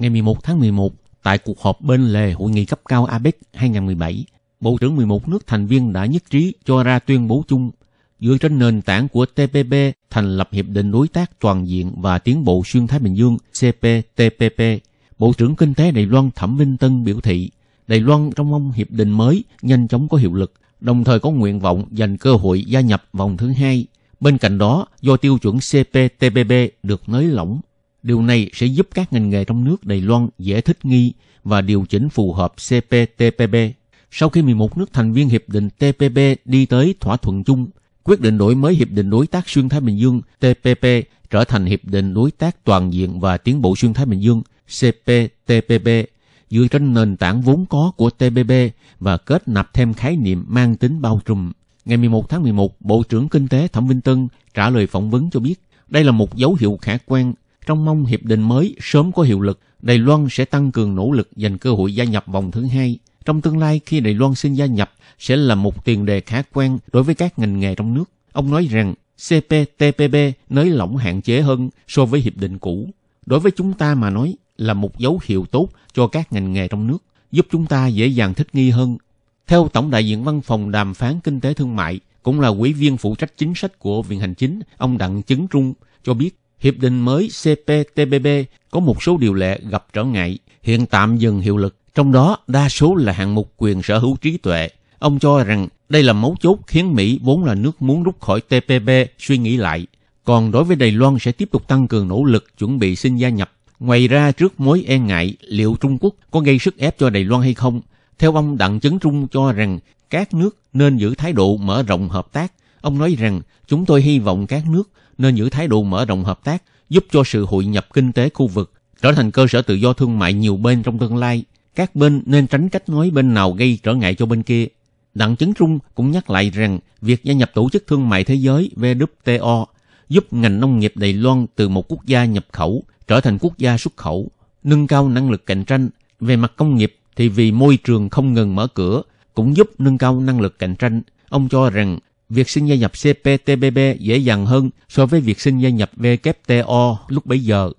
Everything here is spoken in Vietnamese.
ngày 11 tháng 11, tại cuộc họp bên lề hội nghị cấp cao APEC 2017, Bộ trưởng 11 nước thành viên đã nhất trí cho ra tuyên bố chung dựa trên nền tảng của TPP thành lập Hiệp định Đối tác Toàn diện và Tiến bộ Xuyên Thái Bình Dương CPTPP. Bộ trưởng Kinh tế Đài Loan Thẩm Vinh Tân biểu thị, Đài Loan trong mong hiệp định mới nhanh chóng có hiệu lực, đồng thời có nguyện vọng dành cơ hội gia nhập vòng thứ hai. Bên cạnh đó, do tiêu chuẩn CPTPP được nới lỏng Điều này sẽ giúp các ngành nghề trong nước Đài Loan dễ thích nghi và điều chỉnh phù hợp CPTPP. Sau khi 11 nước thành viên Hiệp định TPP đi tới thỏa thuận chung, quyết định đổi mới Hiệp định Đối tác Xuyên Thái Bình Dương TPP trở thành Hiệp định Đối tác Toàn diện và Tiến bộ Xuyên Thái Bình Dương CPTPP dựa trên nền tảng vốn có của TPP và kết nạp thêm khái niệm mang tính bao trùm. Ngày 11 tháng 11, Bộ trưởng Kinh tế Thẩm Vinh Tân trả lời phỏng vấn cho biết đây là một dấu hiệu khả quan trong mong hiệp định mới sớm có hiệu lực, Đài Loan sẽ tăng cường nỗ lực dành cơ hội gia nhập vòng thứ hai. Trong tương lai khi Đài Loan xin gia nhập sẽ là một tiền đề khả quan đối với các ngành nghề trong nước. Ông nói rằng CPTPP nới lỏng hạn chế hơn so với hiệp định cũ. Đối với chúng ta mà nói là một dấu hiệu tốt cho các ngành nghề trong nước, giúp chúng ta dễ dàng thích nghi hơn. Theo Tổng đại diện Văn phòng Đàm phán Kinh tế Thương mại, cũng là quỹ viên phụ trách chính sách của Viện Hành Chính, ông Đặng Chứng Trung, cho biết Hiệp định mới CPTPP có một số điều lệ gặp trở ngại, hiện tạm dừng hiệu lực, trong đó đa số là hạng mục quyền sở hữu trí tuệ. Ông cho rằng đây là mấu chốt khiến Mỹ vốn là nước muốn rút khỏi TPP suy nghĩ lại. Còn đối với Đài Loan sẽ tiếp tục tăng cường nỗ lực chuẩn bị xin gia nhập. Ngoài ra trước mối e ngại liệu Trung Quốc có gây sức ép cho Đài Loan hay không, theo ông Đặng Chấn Trung cho rằng các nước nên giữ thái độ mở rộng hợp tác Ông nói rằng chúng tôi hy vọng các nước nên giữ thái độ mở rộng hợp tác, giúp cho sự hội nhập kinh tế khu vực trở thành cơ sở tự do thương mại nhiều bên trong tương lai. Các bên nên tránh cách nói bên nào gây trở ngại cho bên kia. Đặng Chấn Trung cũng nhắc lại rằng việc gia nhập Tổ chức Thương mại Thế giới WTO giúp ngành nông nghiệp Đài Loan từ một quốc gia nhập khẩu trở thành quốc gia xuất khẩu, nâng cao năng lực cạnh tranh. Về mặt công nghiệp thì vì môi trường không ngừng mở cửa cũng giúp nâng cao năng lực cạnh tranh. Ông cho rằng việc xin gia nhập CPTPP dễ dàng hơn so với việc xin gia nhập WTO lúc bấy giờ